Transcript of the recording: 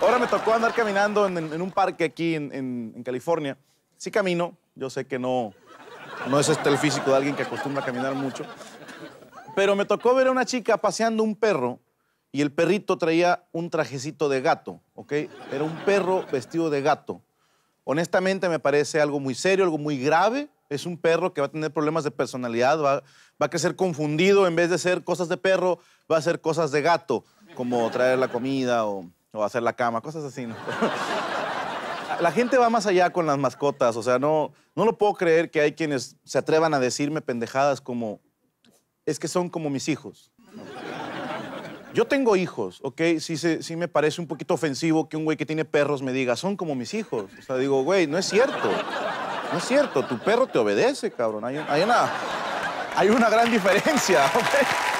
Ahora me tocó andar caminando en, un parque aquí en, California. Sí camino, yo sé que no, no es este el físico de alguien que acostumbra a caminar mucho. Pero me tocó ver a una chica paseando un perro y el perrito traía un trajecito de gato, ¿ok? Era un perro vestido de gato. Honestamente me parece algo muy serio, algo muy grave. Es un perro que va a tener problemas de personalidad, va, va a crecer confundido, en vez de ser cosas de perro, va a ser cosas de gato, como traer la comida o o hacer la cama, cosas así, ¿no? la gente va más allá con las mascotas, o sea, no, no lo puedo creer que hay quienes se atrevan a decirme pendejadas como, es que son como mis hijos. Yo tengo hijos, ¿ok? Sí, me parece un poquito ofensivo que un güey que tiene perros me diga, son como mis hijos. O sea, digo, güey, no es cierto. No es cierto, tu perro te obedece, cabrón. Hay, una, hay una gran diferencia, ¿ok?